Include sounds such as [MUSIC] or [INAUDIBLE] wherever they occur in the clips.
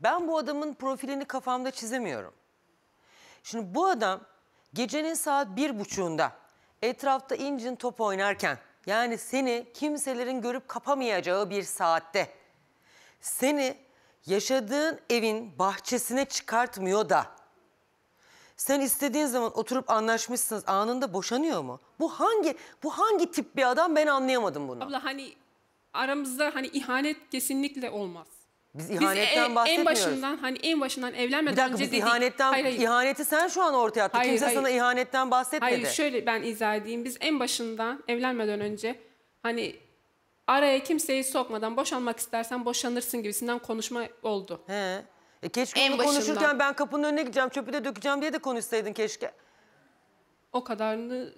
Ben bu adamın profilini kafamda çizemiyorum. Şimdi bu adam gecenin saat bir buçuğunda etrafta incin top oynarken yani seni kimselerin görüp kapamayacağı bir saatte seni yaşadığın evin bahçesine çıkartmıyor da sen istediğin zaman oturup anlaşmışsınız anında boşanıyor mu? Bu hangi bu hangi tip bir adam ben anlayamadım bunu. Abla hani aramızda hani ihanet kesinlikle olmaz. Biz e, ihanetten biz en, bahsetmiyoruz. En başından hani en başından evlenmeden önce biz dedik. ihanetten hayır, hayır. ihaneti sen şu an ortaya attın. Hayır, Kimse hayır. sana ihanetten bahsetmedi. Hayır şöyle ben izah edeyim. Biz en başından evlenmeden önce hani araya kimseyi sokmadan boşanmak istersen boşanırsın gibisinden konuşma oldu. He. E keşke en onu başından. konuşurken ben kapının önüne gideceğim, çöpü de dökeceğim diye de konuşsaydın keşke. O kadarını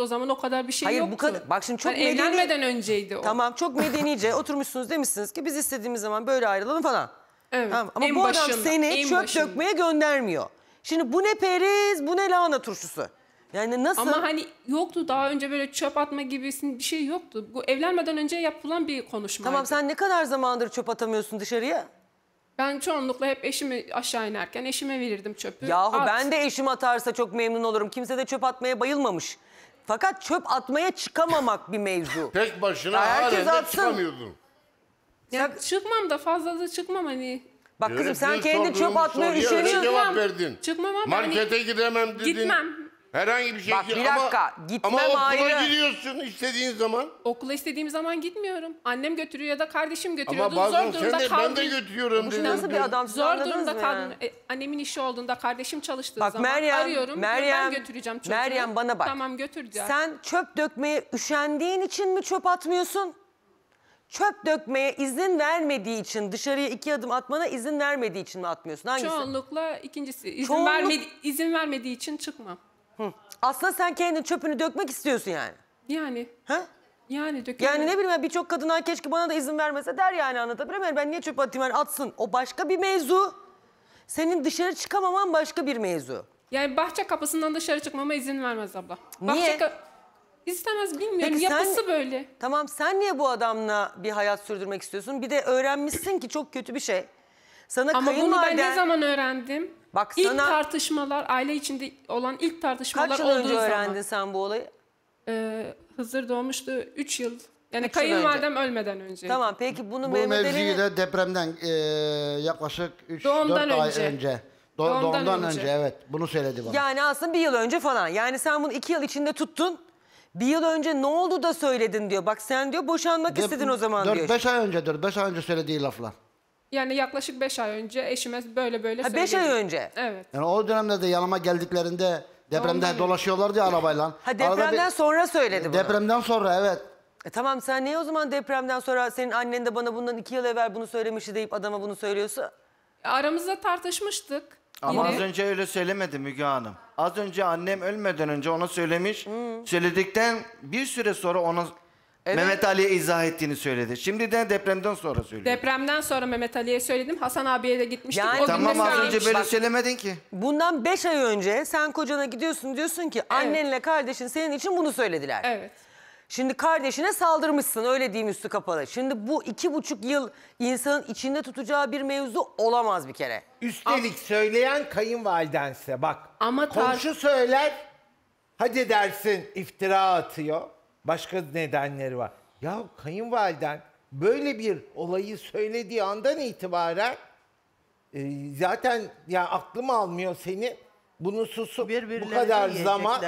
o zaman o kadar bir şey Hayır, yoktu. Bu kadar, bak şimdi çok yani medeni... Evlenmeden önceydi o. Tamam çok [LAUGHS] medenice oturmuşsunuz demişsiniz ki biz istediğimiz zaman böyle ayrılalım falan. Evet. Tamam. Ama en bu başında, adam seni çöp başında. dökmeye göndermiyor. Şimdi bu ne periz bu ne lahana turşusu. Yani nasıl? Ama hani yoktu daha önce böyle çöp atma gibisin bir şey yoktu. Bu evlenmeden önce yapılan bir konuşma. Tamam sen ne kadar zamandır çöp atamıyorsun dışarıya? Ben çoğunlukla hep eşimi aşağı inerken eşime verirdim çöpü. Yahu At. ben de eşim atarsa çok memnun olurum. Kimse de çöp atmaya bayılmamış. Fakat çöp atmaya çıkamamak bir mevzu. [LAUGHS] Tek başına herkes atsın. çıkamıyordun. Ya çıkmam da fazla da çıkmam hani. Bak kızım sen kendi çöp atmaya üşeniyorsun. cevap verdin. Çıkmam ama hani Markete gidemem dedin. gitmem. Herhangi bir şey Bak, bir dakika, ama, gitmem ama okula ayrı. gidiyorsun istediğin zaman. Okula istediğim zaman gitmiyorum. Annem götürüyor ya da kardeşim götürüyor. Ama bazen Zor durumda de kaldım. ben de götürüyorum. Bu nasıl bir adam Zor durumda kaldım. E, annemin işi olduğunda kardeşim çalıştığı bak, zaman Meryem, arıyorum. Meryem, ben götüreceğim çocuğu. Meryem bana bak. Tamam götür diyor. Sen çöp dökmeye üşendiğin için mi çöp atmıyorsun? çöp dökmeye izin vermediği için dışarıya iki adım atmana izin vermediği için mi atmıyorsun? Hangisi? Çoğunlukla ikincisi. İzin, Çoğunluk... vermedi, izin vermediği için çıkmam. Aslında sen kendin çöpünü dökmek istiyorsun yani. Yani. Ha? Yani dökülüyor. Yani ne bileyim ben birçok kadına keşke bana da izin vermese der yani anlatabiliyor muyum? Ben niye çöp atayım yani atsın. O başka bir mevzu. Senin dışarı çıkamaman başka bir mevzu. Yani bahçe kapısından dışarı çıkmama izin vermez abla. Niye? Bahçe İstemez bilmiyorum Peki yapısı sen, böyle. Tamam sen niye bu adamla bir hayat sürdürmek istiyorsun? Bir de öğrenmişsin ki çok kötü bir şey. Sana Ama bunu ben ne zaman öğrendim? Bak İlk sana- tartışmalar, aile içinde olan ilk tartışmalar Kaç yıl önce öğrendin sen bu olayı? Ee, Hızır doğmuştu 3 yıl. Yani Üç yıl kayınvalidem ölmeden önce. Tamam peki bunu Bu Mehmet mevziyi de depremden e, yaklaşık 3-4 Doğumdan ay önce. Do- Doğumdan doğumdan, önce. önce. evet. Bunu söyledi bana. Yani aslında bir yıl önce falan. Yani sen bunu iki yıl içinde tuttun. Bir yıl önce ne oldu da söyledin diyor. Bak sen diyor boşanmak istedin o zaman diyor. 4-5 ay önce 4-5 ay önce söylediği laflar. Yani yaklaşık 5 ay önce eşime böyle böyle Ha, beş ay önce. Evet. Yani o dönemde de yanıma geldiklerinde depremde Ondan- dolaşıyorlardı ya arabayla. [LAUGHS] Ha depremden Arada sonra söyledi bir- bunu. Depremden sonra evet. E tamam sen niye o zaman depremden sonra senin annen de bana bundan iki yıl evvel bunu söylemişti deyip adama bunu söylüyorsun? Aramızda tartışmıştık. Ama az önce öyle söylemedi Müge Hanım. Az önce annem ölmeden önce ona söylemiş. Hmm. Söyledikten bir süre sonra ona Evet. Mehmet Ali'ye izah ettiğini söyledi. Şimdi de depremden sonra söylüyor. Depremden sonra Mehmet Ali'ye söyledim. Hasan abiye de gitmiştik. Yani- o Tamam az önce böyle söylemedin ki. Bundan beş ay önce sen kocana gidiyorsun diyorsun ki annenle kardeşin senin için bunu söylediler. Evet. Şimdi kardeşine saldırmışsın öyle diyeyim üstü kapalı. Şimdi bu iki buçuk yıl insanın içinde tutacağı bir mevzu olamaz bir kere. Üstelik söyleyen kayınvalidense bak. Ama tar- komşu söyler. Hadi dersin iftira atıyor. Başka nedenleri var. Ya kayınvaliden böyle bir olayı söylediği andan itibaren e, zaten ya aklım almıyor seni. Bunu susup bu kadar zaman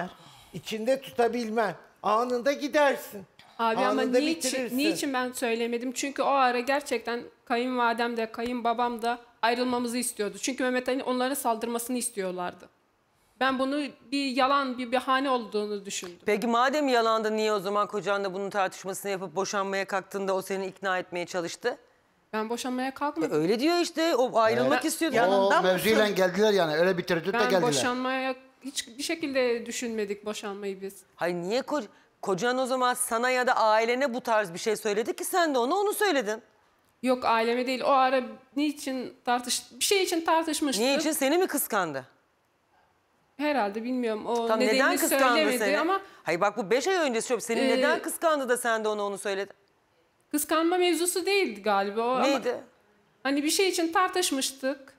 içinde tutabilmen. Anında gidersin. Abi ama niçin, niçin ben söylemedim? Çünkü o ara gerçekten kayınvalidem de kayınbabam da ayrılmamızı istiyordu. Çünkü Mehmet Ali onlara saldırmasını istiyorlardı. Ben bunu bir yalan, bir bahane olduğunu düşündüm. Peki madem yalandı niye o zaman kocanla bunun tartışmasını yapıp boşanmaya kalktığında o seni ikna etmeye çalıştı? Ben boşanmaya kalkmadım. E, öyle diyor işte o ayrılmak Evet. istiyordu. O Yanından mısın? mevzuyla geldiler yani öyle bir tereddütle Ben geldiler. boşanmaya hiçbir şekilde düşünmedik boşanmayı biz. Hayır niye ko- kocan o zaman sana ya da ailene bu tarz bir şey söyledi ki sen de ona onu söyledin. Yok aileme değil. O ara niçin tartış bir şey için tartışmıştık. Niçin? seni mi kıskandı? Herhalde bilmiyorum o Tam nedenini neden kıskandı söylemedi seni? ama Hayır bak bu 5 ay önce söylüyorum. Seni Ee, neden kıskandı da sen de ona onu söyledin? kıskanma mevzusu değildi galiba o. ama Neydi? hani bir şey için tartışmıştık.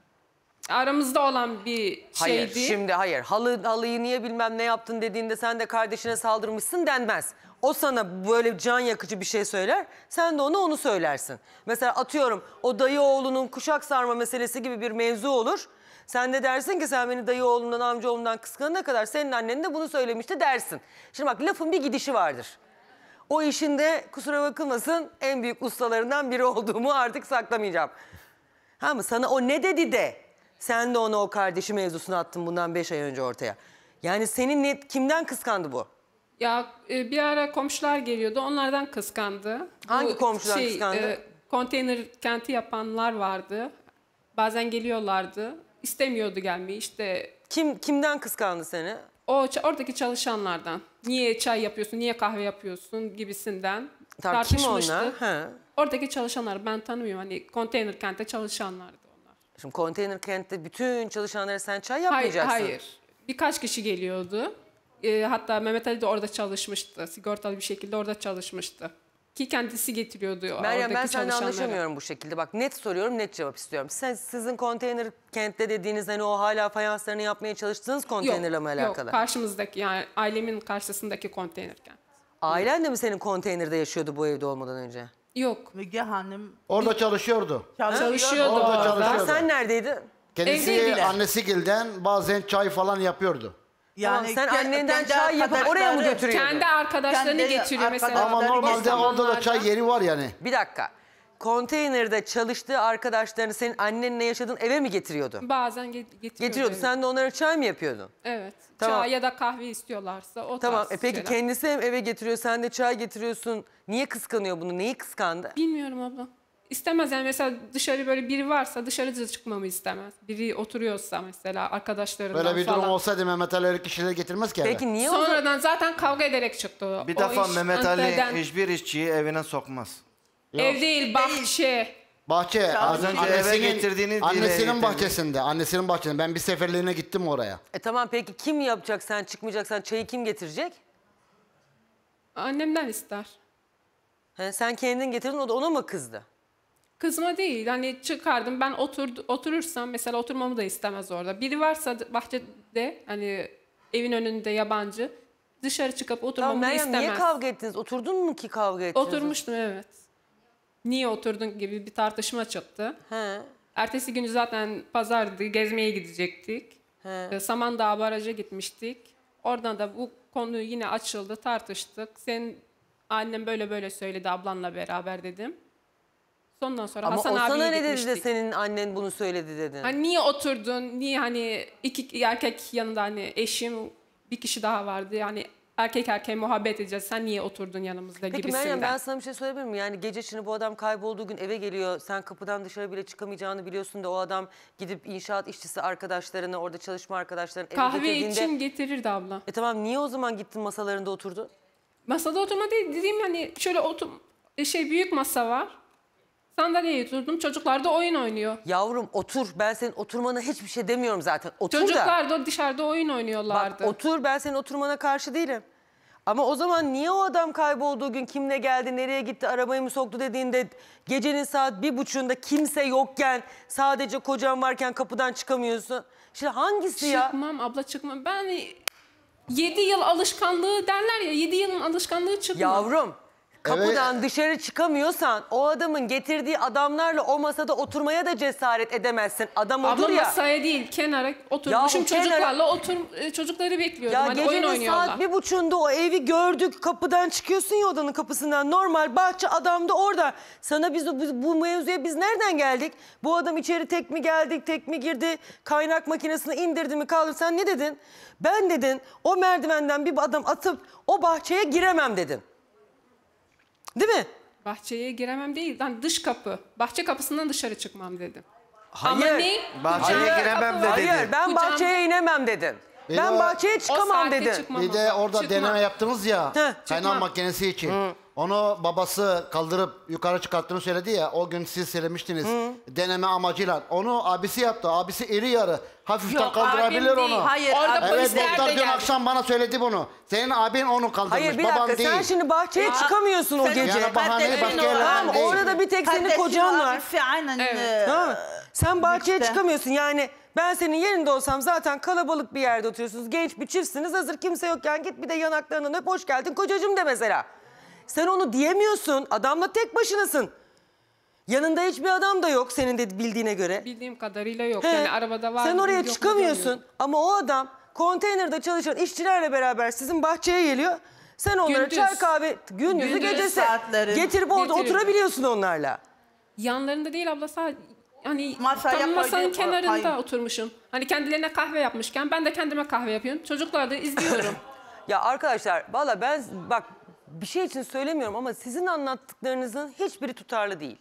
Aramızda olan bir şeydi. Hayır şimdi hayır. Halı, halıyı niye bilmem ne yaptın dediğinde sen de kardeşine saldırmışsın denmez. O sana böyle can yakıcı bir şey söyler. Sen de ona onu söylersin. Mesela atıyorum o dayı oğlunun kuşak sarma meselesi gibi bir mevzu olur. Sen de dersin ki sen beni dayı oğlumdan, amca oğlumdan kıskanana kadar senin annen de bunu söylemişti dersin. Şimdi bak lafın bir gidişi vardır. O işin de kusura bakılmasın en büyük ustalarından biri [LAUGHS] olduğumu artık saklamayacağım. Ha mı sana o ne dedi de sen de ona o kardeşi mevzusunu attın bundan beş ay önce ortaya. Yani senin ne, kimden kıskandı bu? Ya e, bir ara komşular geliyordu. Onlardan kıskandı. Hangi Bu komşular şey, kıskandı? e, konteyner kenti yapanlar vardı. Bazen geliyorlardı. İstemiyordu gelmeyi. İşte Kim kimden kıskandı seni? o oradaki çalışanlardan. Niye çay yapıyorsun, niye kahve yapıyorsun gibisinden Tabii kim onlar? Ha. Oradaki çalışanlar ben tanımıyorum. Hani konteyner kentte çalışanlardı onlar. Şimdi konteyner kentte bütün çalışanlara sen çay Hayır, yapmayacaksın. hayır. Birkaç kişi geliyordu e, hatta Mehmet Ali de orada çalışmıştı. Sigortalı bir şekilde orada çalışmıştı. Ki kendisi getiriyordu Meryem ben seni anlaşamıyorum bu şekilde. Bak net soruyorum net cevap istiyorum. Sen, sizin konteyner kentte dediğiniz hani o hala fayanslarını yapmaya çalıştığınız konteynerle mi alakalı? Yok karşımızdaki yani ailemin karşısındaki konteyner kent. Ailen de mi senin konteynerde yaşıyordu bu evde olmadan önce? Yok. Müge Hanım Orada çalışıyordu. Çalışıyordu Orada çalışıyordu. Sen neredeydin? Kendisi annesi annesigilden bazen çay falan yapıyordu. Yani sen annenden çay yapıp oraya mı götürüyorsun? Kendi arkadaşlarını Kendi getiriyor mesela. Ama normalde insanlardan- orada da çay yeri var yani. Bir dakika. Konteynerde çalıştığı arkadaşlarını senin annenle yaşadığın eve mi getiriyordu? Bazen getiriyordu. Getiriyordu. Sen de onlara çay mı yapıyordun? Evet. Tamam. Çay ya da kahve istiyorlarsa o Tamam. tarz E peki şeyler. kendisi hem eve getiriyor, sen de çay getiriyorsun. Niye kıskanıyor bunu? Neyi kıskandı? Bilmiyorum abla istemez yani mesela dışarı böyle biri varsa dışarı çıkmamı istemez. Biri oturuyorsa mesela arkadaşlarından Böyle bir falan. durum olsaydı Mehmet Ali öyle kişileri getirmez ki eve. Peki niye Sonradan zaten kavga ederek çıktı Bir O defa iş Mehmet Ali Antalya'dan- hiçbir işçiyi evine sokmaz. Yok. Ev değil bahçe. Bahçe. Az önce eve getirdiğini Annesinin bahçesinde. Annesinin bahçesinde. Ben bir seferliğine gittim oraya. E tamam peki kim yapacak sen çıkmayacaksan çayı kim getirecek? Annemden ister. He, sen kendin getirin o da ona mı kızdı? kızma değil. Hani çıkardım ben otur, oturursam mesela oturmamı da istemez orada. Biri varsa bahçede hani evin önünde yabancı dışarı çıkıp oturmamı tamam, istemez. Niye kavga ettiniz? Oturdun mu ki kavga ettiniz? Oturmuştum evet. Niye oturdun gibi bir tartışma çıktı. He. Ertesi günü zaten pazardı gezmeye gidecektik. He. Ee, Samandağ Baraj'a gitmiştik. Oradan da bu konu yine açıldı tartıştık. Senin annem böyle böyle söyledi ablanla beraber dedim. Ondan sonra Ama Hasan Ozan'a abiye ne dedi de senin annen bunu söyledi dedin. Hani niye oturdun? Niye hani iki erkek yanında hani eşim bir kişi daha vardı. Yani erkek erkeğe muhabbet edeceğiz. Sen niye oturdun yanımızda Peki gibisinden. Meryem ben sana bir şey söyleyebilir miyim? Yani gece şimdi bu adam kaybolduğu gün eve geliyor. Sen kapıdan dışarı bile çıkamayacağını biliyorsun da o adam gidip inşaat işçisi arkadaşlarını, orada çalışma arkadaşlarını eve Kahve getirdiğinde... için getirirdi abla. E tamam niye o zaman gittin masalarında oturdu? Masada oturma değil dediğim hani şöyle otur e, şey büyük masa var. Sandalyeye oturdum. Çocuklar da oyun oynuyor. Yavrum otur. Ben senin oturmana hiçbir şey demiyorum zaten. Otur Çocuklar da. da dışarıda oyun Bak oynuyorlardı. otur ben senin oturmana karşı değilim. Ama o zaman niye o adam kaybolduğu gün kimle geldi, nereye gitti, arabayı mı soktu dediğinde gecenin saat bir buçuğunda kimse yokken sadece kocan varken kapıdan çıkamıyorsun. Şimdi hangisi ya? Çıkmam abla çıkmam. Ben 7 yıl alışkanlığı derler ya 7 yılın alışkanlığı çıkmam. Yavrum kapıdan evet. dışarı çıkamıyorsan o adamın getirdiği adamlarla o masada oturmaya da cesaret edemezsin. Adam odur ya. ya. masaya değil kenara oturmuşum kenara... çocuklarla otur e, çocukları bekliyorum. Ya hani oyun saat bir buçuğunda o evi gördük kapıdan çıkıyorsun ya odanın kapısından normal bahçe adam orada. Sana biz bu, bu mevzuya biz nereden geldik? Bu adam içeri tek mi geldik tek mi girdi kaynak makinesini indirdi mi kaldı sen ne dedin? Ben dedin o merdivenden bir adam atıp o bahçeye giremem dedin. Değil mi? Bahçeye giremem değil. lan dış kapı. Bahçe kapısından dışarı çıkmam dedim. Hayır. Ama ne? Bahçeye Hayır. giremem de dedi. Hayır ben Kucağım- bahçeye inemem dedin. Ben bahçeye çıkamam saatte dedin. Bir de orada Çıkmam. deneme yaptınız ya. Heh. Kaynar makinesi için. Onu babası kaldırıp yukarı çıkarttığını söyledi ya. O gün siz söylemiştiniz. Deneme amacıyla. Onu abisi yaptı. Abisi iri yarı. Hafiften Yok, kaldırabilir onu. Hayır, Orada abim- Evet doktor de dün geldi. akşam bana söyledi bunu. Senin abin onu kaldırmış. Hayır bir baban dakika sen şimdi bahçeye çıkamıyorsun o gece. Yani bahaneyi Katlerin başka yerlerden değil. orada bir tek senin kocan var. Aynen. Evet. E, tamam Sen bahçeye Güçte. çıkamıyorsun yani ben senin yerinde olsam zaten kalabalık bir yerde oturuyorsunuz. Genç bir çiftsiniz hazır kimse yokken git bir de yanaklarını, öp hoş geldin kocacığım de mesela. Sen onu diyemiyorsun. Adamla tek başınasın. Yanında hiçbir adam da yok senin de bildiğine göre. Bildiğim kadarıyla yok. He. Yani arabada var. Sen oraya çıkamıyorsun ama o adam konteynerde çalışan işçilerle beraber sizin bahçeye geliyor. Sen onlara Gündüz. çay kahve gündüzü Gündüz gecesi saatleri. getirip orada Getiriyor. oturabiliyorsun onlarla. Yanlarında değil abla sadece hani Masa tam masanın kenarında Hayır. oturmuşum. Hani kendilerine kahve yapmışken ben de kendime kahve yapıyorum. Çocuklar da izliyorum. [LAUGHS] ya arkadaşlar valla ben bak bir şey için söylemiyorum ama sizin anlattıklarınızın hiçbiri tutarlı değil.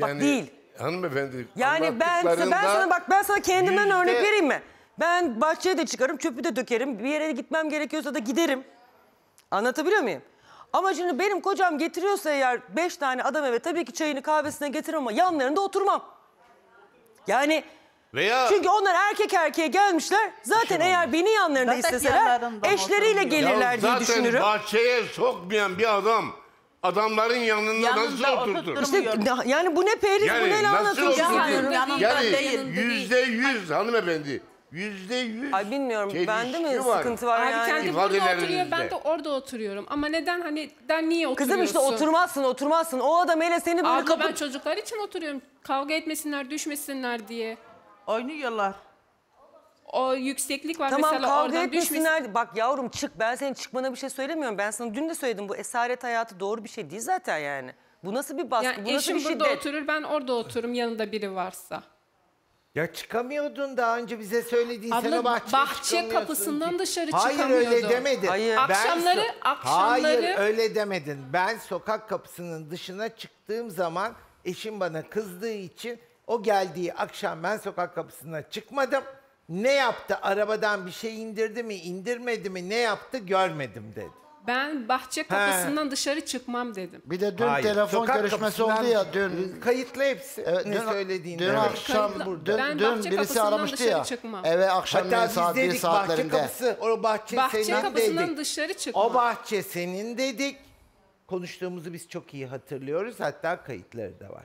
bak değil. Hanımefendi Yani ben, ben sana bak ben sana kendimden yüzde- örnek vereyim mi? Ben bahçeye de çıkarım, çöpü de dökerim. Bir yere gitmem gerekiyorsa da giderim. Anlatabiliyor muyum? Ama şimdi benim kocam getiriyorsa eğer beş tane adam eve tabii ki çayını kahvesine getiririm ama yanlarında oturmam. Yani veya... Çünkü onlar erkek erkeğe gelmişler. Zaten eğer beni yanlarında zaten isteseler eşleriyle gelirler ya diye düşünürüm. Zaten bahçeye sokmayan bir adam adamların yanında Yanında nasıl oturtur? İşte yani bu ne periz bu ne lanet nasıl olsun? oturtur? Yani yüzde yüz hanımefendi. Yüzde yüz. Ay bilmiyorum bende mi var. sıkıntı var Abi yani. kendi burada oturuyor ben de orada oturuyorum. Ama neden hani den niye oturuyorsun? Kızım işte oturmazsın oturmazsın. O adam hele seni böyle Abla ben çocuklar için oturuyorum. Kavga etmesinler, düşmesinler diye. Oynuyorlar. O yükseklik var Tamam mesela kavga oradan düşmesin. Bak yavrum çık ben senin çıkmana bir şey söylemiyorum. Ben sana dün de söyledim bu esaret hayatı doğru bir şey değil zaten yani. Bu nasıl bir baskı? Yani bu nasıl bir burada şiddet? oturur ben orada otururum yanında biri varsa. Ya çıkamıyordun daha önce bize söylediğin Abla, sene bahçeye bahçe çıkamıyorsun kapısından dışarı Hayır öyle demedin. Hayır. Akşamları- so- akşamları- Hayır öyle demedin. Ben sokak kapısının dışına çıktığım zaman eşim bana kızdığı için o geldiği akşam ben sokak kapısına çıkmadım. Ne yaptı? Arabadan bir şey indirdi mi, indirmedi mi, ne yaptı görmedim dedi. Ben bahçe kapısından dışarı çıkmam dedim. Bir de dün Hayır, telefon sokak görüşmesi oldu ya dün. Kayıtlı hepsi Evet, ne söylediğini. dün akşam Kayıtlı- dün, Ben dün bahçe birisi aramıştı ya. çıkmam. Eve akşam Hatta yine saat biz 1 bahçe kapısı, o bahçe, Bahçe senin kapısından dedik. dışarı çıkmam. O bahçe senin dedik. Konuştuğumuzu biz çok iyi hatırlıyoruz. Hatta kayıtları da var